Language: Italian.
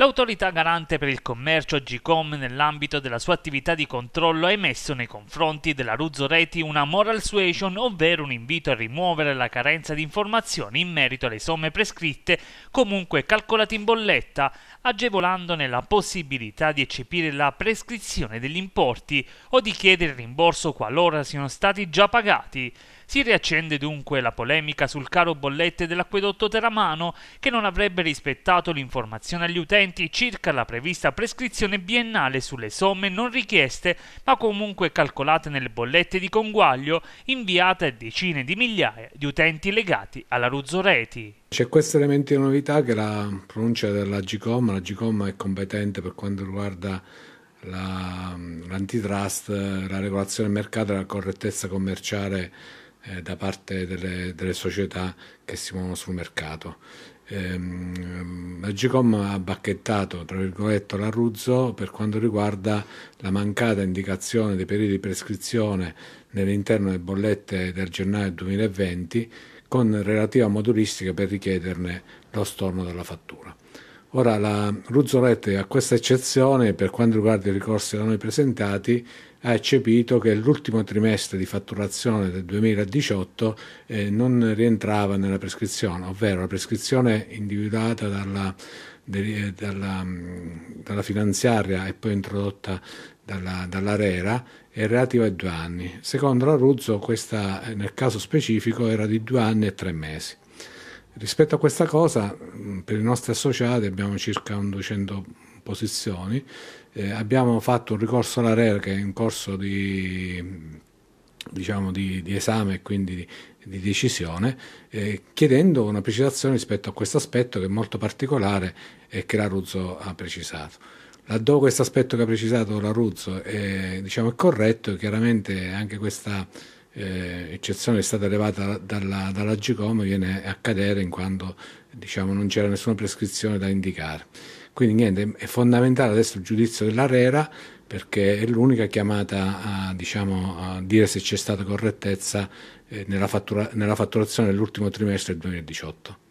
L'autorità garante per il commercio GCOM nell'ambito della sua attività di controllo ha emesso nei confronti della Ruzzo Reti una moral suasion, ovvero un invito a rimuovere la carenza di informazioni in merito alle somme prescritte, comunque calcolate in bolletta, agevolandone la possibilità di eccepire la prescrizione degli importi o di chiedere rimborso qualora siano stati già pagati. Si riaccende dunque la polemica sul caro bollette dell'acquedotto Teramano che non avrebbe rispettato l'informazione agli utenti documenti circa la prevista prescrizione biennale sulle somme non richieste ma comunque calcolate nelle bollette di conguaglio inviate a decine di migliaia di utenti legati alla Ruzzoreti. C'è questo elemento di novità che la pronuncia della GCOM, la GCOM è competente per quanto riguarda la, l'antitrust, la regolazione del mercato e la correttezza commerciale eh, da parte delle, delle società che si muovono sul mercato. Ehm, la Gcom ha bacchettato tra virgolette l'Arruzzo per quanto riguarda la mancata indicazione dei periodi di prescrizione nell'interno delle bollette del gennaio 2020 con relativa modulistica per richiederne lo storno della fattura. Ora la Ruzzolette a questa eccezione per quanto riguarda i ricorsi da noi presentati ha eccepito che l'ultimo trimestre di fatturazione del 2018 eh, non rientrava nella prescrizione, ovvero la prescrizione individuata dalla, de, eh, dalla, mm, dalla finanziaria e poi introdotta dalla, dall'Arera è relativa ai due anni. Secondo la Ruzzo questa eh, nel caso specifico era di due anni e tre mesi. Rispetto a questa cosa, mm, per i nostri associati abbiamo circa 200 posizioni, eh, abbiamo fatto un ricorso alla RER che è in corso di, diciamo, di, di esame e quindi di, di decisione, eh, chiedendo una precisazione rispetto a questo aspetto che è molto particolare e che la Ruzzo ha precisato. Laddove questo aspetto che ha precisato la Ruzzo è, diciamo, è corretto, chiaramente anche questa eh, eccezione è stata elevata dalla, dalla GCOM viene a cadere in quanto diciamo, non c'era nessuna prescrizione da indicare. Quindi niente, è fondamentale adesso il giudizio dell'ARERA perché è l'unica chiamata a, diciamo, a dire se c'è stata correttezza eh, nella, fattura, nella fatturazione dell'ultimo trimestre del 2018.